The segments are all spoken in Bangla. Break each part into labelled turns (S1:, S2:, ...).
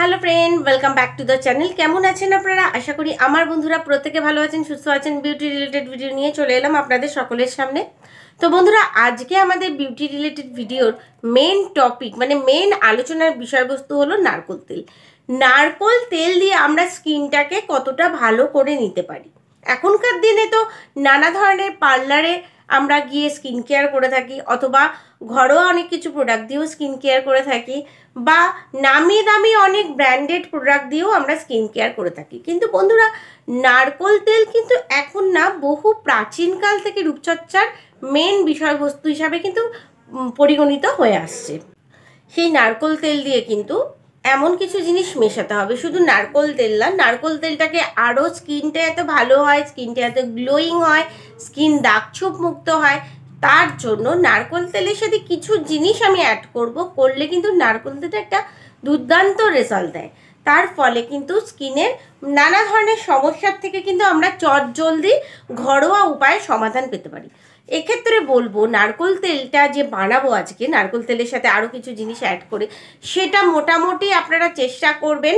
S1: Hello friend welcome back to the channel কেমন আছেন আপনারা আশা করি আমার বন্ধুরা প্রত্যেকে ভালো আছেন সুস্থ আছেন বিউটি রিলেটেড ভিডিও নিয়ে চলে এলাম আপনাদের সকলের সামনে তো বন্ধুরা আজকে আমাদের বিউটি রিলেটেড ভিডিওর মেন টপিক মানে মেন আলোচনার বিষয়বস্তু হলো নারকোল তেল নারকোল তেল দিয়ে আমরা স্কিনটাকে কতটা ভালো করে নিতে পারি এখনকার দিনে তো নানা ধরনের পার্লারে আমরা গিয়ে স্কিন কেয়ার করে থাকি অথবা ঘরোয়া অনেক কিছু প্রোডাক্ট দিয়েও স্কিন কেয়ার করে থাকি বা নামি দামি অনেক ব্র্যান্ডেড প্রোডাক্ট দিয়েও আমরা স্কিন কেয়ার করে থাকি কিন্তু বন্ধুরা নারকোল তেল কিন্তু এখন না বহু প্রাচীনকাল থেকে রূপচর্চার মেন বিষয়বস্তু হিসাবে কিন্তু পরিগণিত হয়ে আসছে সেই নারকোল তেল দিয়ে কিন্তু এমন কিছু জিনিস মেশাতে হবে শুধু নারকোল তেল না নারকোল তেলটাকে আরও স্কিনটা এত ভালো হয় স্কিনটা এত গ্লোয়িং হয় স্কিন দাগছোপ মুক্ত হয় তার জন্য নারকোল তেলের সাথে কিছু জিনিস আমি অ্যাড করব করলে কিন্তু নারকোল তেলটা একটা দুর্দান্ত রেজাল্ট দেয় তার ফলে কিন্তু স্কিনের নানা ধরনের সমস্যার থেকে কিন্তু আমরা চটজলদি ঘরোয়া উপায়ে সমাধান পেতে পারি এক্ষেত্রে বলবো নারকোল তেলটা যে বানাবো আজকে নারকোল তেলের সাথে আরও কিছু জিনিস অ্যাড করে সেটা মোটামুটি আপনারা চেষ্টা করবেন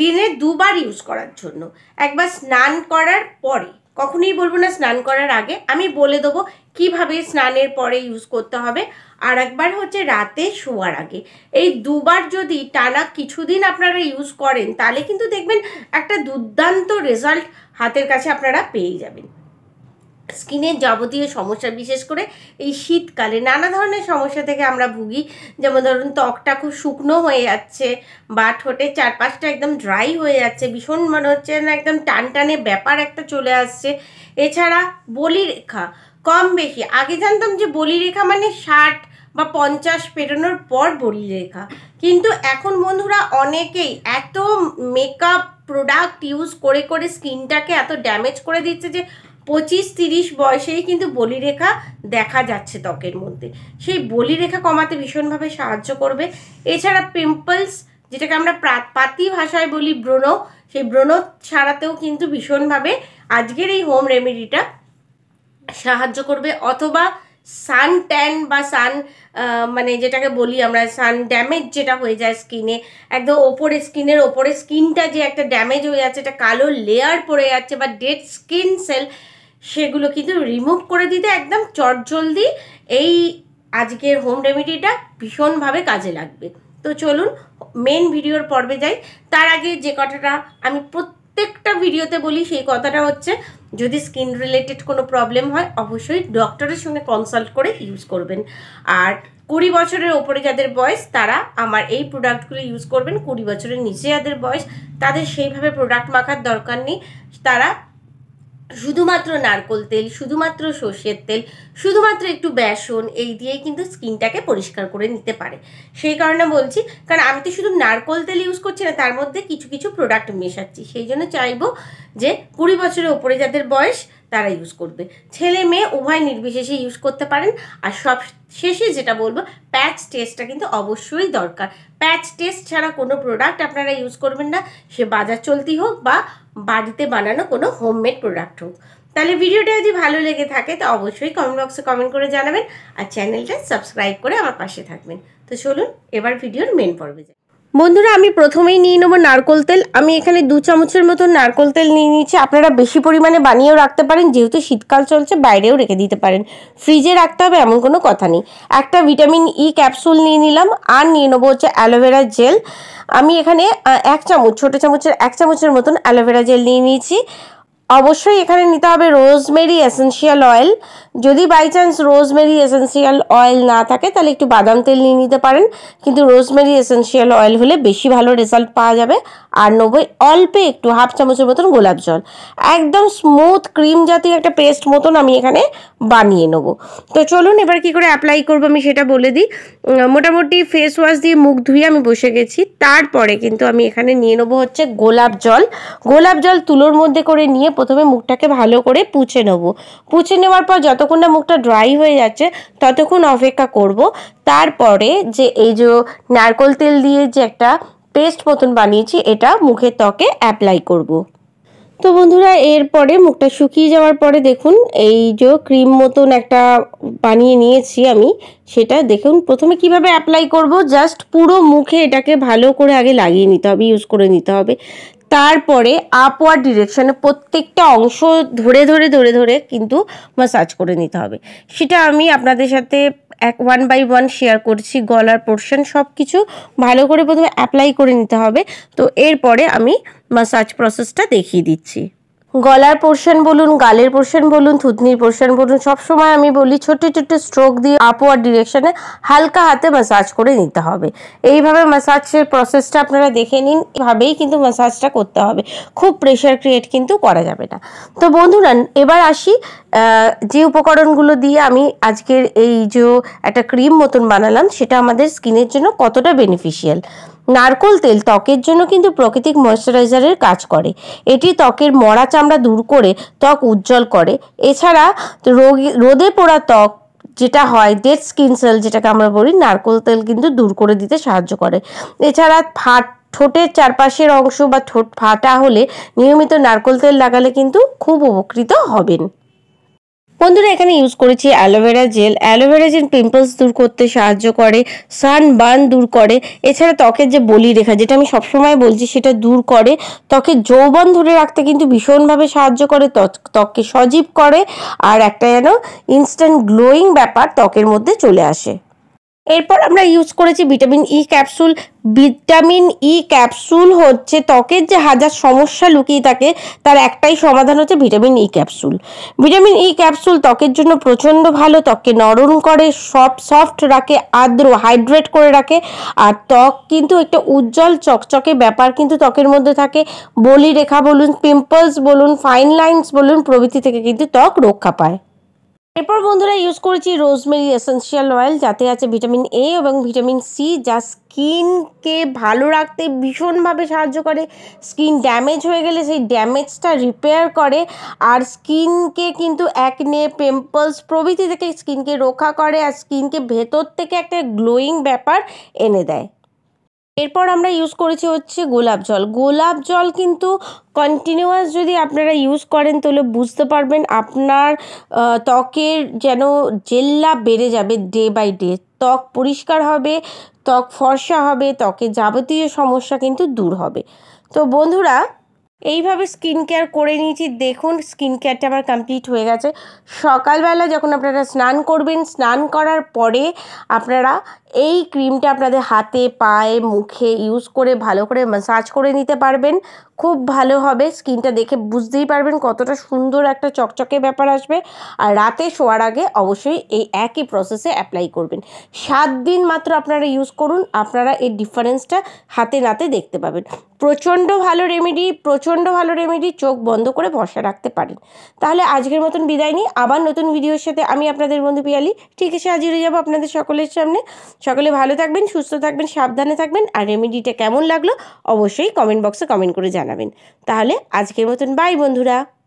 S1: দিনে দুবার ইউজ করার জন্য একবার স্নান করার পরে কখনোই বলবো না স্নান করার আগে আমি বলে দেবো কিভাবে স্নানের পরে ইউজ করতে হবে আর একবার হচ্ছে রাতে শোয়ার আগে এই দুবার যদি টানা কিছুদিন আপনারা ইউজ করেন তাহলে কিন্তু দেখবেন একটা দুর্দান্ত রেজাল্ট হাতের কাছে আপনারা পেয়ে যাবেন স্কিনের যাবতীয় সমস্যা বিশেষ করে এই শীতকালে নানা ধরনের সমস্যা থেকে আমরা ভুগি যেমন ধরুন ত্বকটা খুব শুকনো হয়ে যাচ্ছে বা ঠোঁটের চারপাশটা একদম ড্রাই হয়ে যাচ্ছে ভীষণ মনে হচ্ছে না একদম টান টানে ব্যাপার একটা চলে আসছে এছাড়া বলিরেখা কম বেশি আগে জানতাম যে বলিরেখা মানে ষাট বা পঞ্চাশ পেরোনোর পর বলিরেখা কিন্তু এখন বন্ধুরা অনেকেই এত মেকআপ প্রোডাক্ট ইউজ করে করে স্কিনটাকে এত ড্যামেজ করে দিচ্ছে যে পঁচিশ তিরিশ বয়সেই কিন্তু বলিরেখা দেখা যাচ্ছে ত্বকের মধ্যে সেই বলিরেখা কমাতে ভীষণভাবে সাহায্য করবে এছাড়া পিম্পলস যেটাকে আমরা পাতি ভাষায় বলি ব্রণ সেই ব্রণ ছাড়াতেও কিন্তু ভীষণভাবে আজকের এই হোম রেমেডিটা সাহায্য করবে অথবা সান ট্যান বা সান মানে যেটাকে বলি আমরা সান ড্যামেজ যেটা হয়ে যায় স্কিনে একদম ওপরে স্কিনের ওপরে স্কিনটা যে একটা ড্যামেজ হয়ে যাচ্ছে একটা কালো লেয়ার পড়ে যাচ্ছে বা ডেড স্কিন সেল সেগুলো কিন্তু রিমুভ করে দিতে একদম চটজলদি এই আজকের হোম রেমেডিটা ভীষণভাবে কাজে লাগবে তো চলুন মেন ভিডিওর পর্বে যাই তার আগে যে কথাটা আমি প্রত্যেকটা ভিডিওতে বলি সেই কথাটা হচ্ছে যদি স্কিন রিলেটেড কোনো প্রবলেম হয় অবশ্যই ডক্টরের সঙ্গে কনসাল্ট করে ইউজ করবেন আর কুড়ি বছরের ওপরে যাদের বয়স তারা আমার এই প্রোডাক্টগুলো ইউজ করবেন কুড়ি বছরের নিচে যাদের বয়স তাদের সেইভাবে প্রোডাক্ট মাখার দরকার নেই তারা শুধুমাত্র নারকোল তেল শুধুমাত্র সর্ষের তেল শুধুমাত্র একটু বেসন এই দিয়ে কিন্তু স্কিনটাকে পরিষ্কার করে নিতে পারে সেই কারণে বলছি কারণ আমি তো শুধু নারকোল তেল ইউজ করছি না তার মধ্যে কিছু কিছু প্রোডাক্ট মেশাচ্ছি সেই জন্য চাইবো যে কুড়ি বছরের ওপরে যাদের বয়স তারা ইউজ করবে ছেলে মেয়ে উভয় নির্বিশেষে ইউজ করতে পারেন আর সব শেষে যেটা বলবো প্যাচ টেস্টটা কিন্তু অবশ্যই দরকার প্যাচ টেস্ট ছাড়া কোনো প্রোডাক্ট আপনারা ইউজ করবেন না সে বাজার চলতি হোক বা বাড়িতে বানানো কোনো হোমমেড প্রোডাক্ট হোক তাহলে ভিডিওটা যদি ভালো লেগে থাকে তো অবশ্যই কমেন্ট বক্সে কমেন্ট করে জানাবেন আর চ্যানেলটা সাবস্ক্রাইব করে আমার পাশে থাকবেন তো চলুন এবার ভিডিওর মেন পর্বে যাই বন্ধুরা আমি প্রথমেই নিয়ে নেবো নারকোল তেল আমি এখানে দু চামচের মতো নারকোল তেল নিয়ে নিয়েছি আপনারা বেশি পরিমাণে বানিয়েও রাখতে পারেন যেহেতু শীতকাল চলছে বাইরেও রেখে দিতে পারেন ফ্রিজে রাখতে হবে এমন কোনো কথা নেই একটা ভিটামিন ই ক্যাপসুল নিয়ে নিলাম আর নিয়ে নেবো হচ্ছে অ্যালোভেরা জেল আমি এখানে এক চামচ ছোটো চামচের এক চামচের মতন অ্যালোভেরা জেল নিয়ে নিয়েছি অবশ্যই এখানে নিতে হবে রোজমেরি এসেন্সিয়াল অয়েল যদি by chance rosemary essential oil না থাকে তাহলে একটু বাদাম তেল নিয়ে নিতে পারেন কিন্তু রোজমেরি এসেন্সিয়াল অয়েল হলে বেশি ভালো রেজাল্ট পাওয়া যাবে আর নব্বই অল্পে একটু হাফ চামচের মতন গোলাপ জল একদম স্মুথ ক্রিম জাতীয় একটা পেস্ট মতন আমি এখানে বানিয়ে নেব তো চলুন এবার কি করে অ্যাপ্লাই করবো আমি সেটা বলে দিই মোটামুটি ফেস ওয়াশ দিয়ে মুখ ধুয়ে আমি বসে গেছি তারপরে কিন্তু আমি এখানে নিয়ে নেবো হচ্ছে গোলাপ জল গোলাপ জল তুলোর মধ্যে করে নিয়ে প্রথমে মুখটাকে ভালো করে পুছে নেবো পুছে নেওয়ার পর যত যতক্ষণ না মুখটা ড্রাই হয়ে যাচ্ছে ততক্ষণ অপেক্ষা করব তারপরে যে এই যে নারকোল তেল দিয়ে যে একটা পেস্ট মতন বানিয়েছি এটা মুখের ত্বকে অ্যাপ্লাই করব। তো বন্ধুরা এরপরে মুখটা শুকিয়ে যাওয়ার পরে দেখুন এই যে ক্রিম মতন একটা বানিয়ে নিয়েছি আমি সেটা দেখুন প্রথমে কিভাবে অ্যাপ্লাই করব জাস্ট পুরো মুখে এটাকে ভালো করে আগে লাগিয়ে নিতে হবে ইউজ করে নিতে হবে তারপরে আপওয়ার্ড ডিরেকশানে প্রত্যেকটা অংশ ধরে ধরে ধরে ধরে কিন্তু মাসাজ করে নিতে হবে সেটা আমি আপনাদের সাথে এক ওয়ান বাই ওয়ান শেয়ার করছি গলার পোর্শন সব কিছু ভালো করে প্রথমে অ্যাপ্লাই করে নিতে হবে তো এরপরে আমি মাসাজ প্রসেসটা দেখিয়ে দিচ্ছি গলার পোর্শন বলুন গালের পোর্শন বলুন থুতনির পোর্শন বলুন সবসময় আমি বলি ছোট ছোট স্ট্রোক দিয়ে আপওয়ার ডিরেকশনে হালকা হাতে ম্যাসাজ করে নিতে হবে এইভাবে ম্যাসাজের প্রসেসটা আপনারা দেখে নিন এভাবেই কিন্তু ম্যাসাজটা করতে হবে খুব প্রেশার ক্রিয়েট কিন্তু করা যাবে না তো বন্ধুরা এবার আসি যে উপকরণগুলো দিয়ে আমি আজকের এই যে একটা ক্রিম মতন বানালাম সেটা আমাদের স্কিনের জন্য কতটা বেনিফিশিয়াল নারকোল তেল ত্বকের জন্য কিন্তু প্রাকৃতিক ময়শ্চারাইজারের কাজ করে এটি ত্বকের মরা চামড়া দূর করে ত্বক উজ্জ্বল করে এছাড়া রোগী রোদে পোড়া ত্বক যেটা হয় ডেড স্কিন সেল যেটাকে আমরা বলি নারকোল তেল কিন্তু দূর করে দিতে সাহায্য করে এছাড়া ফাট ঠোঁটের চারপাশের অংশ বা ঠোঁট ফাটা হলে নিয়মিত নারকোল তেল লাগালে কিন্তু খুব উপকৃত হবেন বন্ধুরা এখানে ইউজ করেছি aloe vera gel aloe vera gel pimples দূর করতে সাহায্য করে সান বার্ন দূর করে এছাড়া ত্বকের যে বলি রেখা যেটা আমি সবসময় বলছি সেটা দূর করে ত্বকের যৌবন ধরে রাখতে কিন্তু ভীষণভাবে সাহায্য করে ত্বককে সজীব করে আর একটা যেন ইনস্ট্যান্ট গ্লোয়িং ব্যাপার ত্বকের মধ্যে চলে আসে এরপর আমরা ইউজ করেছি vitamin E capsule vitamin E capsule হচ্ছে ত্বকের যে হাজার সমস্যা লুকিয়ে থাকে তার একটাই সমাধান হচ্ছে vitamin E capsule vitamin E capsule ত্বকের জন্য প্রচণ্ড ভালো ত্বককে নরম করে সব সফট রাখে আর্দ্র হাইড্রেট করে রাখে আর ত্বক কিন্তু একটা উজ্জ্বল চকচকে ব্যাপার কিন্তু ত্বকের মধ্যে থাকে বলি রেখা বলুন পিম্পলস বলুন ফাইন লাইন্স বলুন প্রভৃতি থেকে কিন্তু ত্বক রক্ষা পায় এরপর বন্ধুরা ইউজ করেছি রোজমেরি এসেন্সিয়াল অয়েল যাতে আছে ভিটামিন এ এবং ভিটামিন সি যা স্কিনকে ভালো রাখতে ভীষণভাবে সাহায্য করে স্কিন ড্যামেজ হয়ে গেলে সেই ড্যামেজটা রিপেয়ার করে আর স্কিনকে কিন্তু একনে পিম্পলস প্রভৃতি থেকে স্কিনকে রক্ষা করে আর স্কিনকে ভেতর থেকে একটা গ্লোয়িং ব্যাপার এনে দেয় এরপর আমরা ইউজ করেছি হচ্ছে গোলাপ জল গোলাপ জল কিন্তু কন্টিনিউয়াস যদি আপনারা ইউজ করেন তাহলে বুঝতে পারবেন আপনার ত্বকের যেন জেল্লা বেড়ে যাবে ডে বাই ডে ত্বক পরিষ্কার হবে ত্বক ফর্সা হবে ত্বকের যাবতীয় সমস্যা কিন্তু দূর হবে তো বন্ধুরা এইভাবে স্কিন কেয়ার করে নিয়েছি দেখুন স্কিন কেয়ারটা আমার কমপ্লিট হয়ে গেছে সকালবেলা যখন আপনারা স্নান করবেন স্নান করার পরে আপনারা এই ক্রিমটা আপনাদের হাতে পায়ে মুখে ইউজ করে ভালো করে মাসাজ করে নিতে পারবেন খুব ভালো হবে স্কিনটা দেখে বুঝতেই পারবেন কতটা সুন্দর একটা চকচকে ব্যাপার আসবে আর রাতে শোয়ার আগে অবশ্যই এই একই প্রসেসে অ্যাপ্লাই করবেন সাত দিন মাত্র আপনারা ইউজ করুন আপনারা এই ডিফারেন্সটা হাতে নাতে দেখতে পাবেন প্রচণ্ড ভালো রেমেডি প্রচণ্ড ভালো রেমেডি চোখ বন্ধ করে ভরসা রাখতে পারেন তাহলে আজকের মতন বিদায় নিই আবার নতুন ভিডিওর সাথে আমি আপনাদের বন্ধু পিয়ালি ঠিক আছে হাজির হয়ে যাবো আপনাদের সকলের সামনে সকলে ভালো থাকবেন সুস্থ থাকবেন সাবধানে থাকবেন আর রেমেডিটা কেমন লাগলো অবশ্যই কমেন্ট বক্সে কমেন্ট করে জানাবেন তাহলে আজকের মতন বাই বন্ধুরা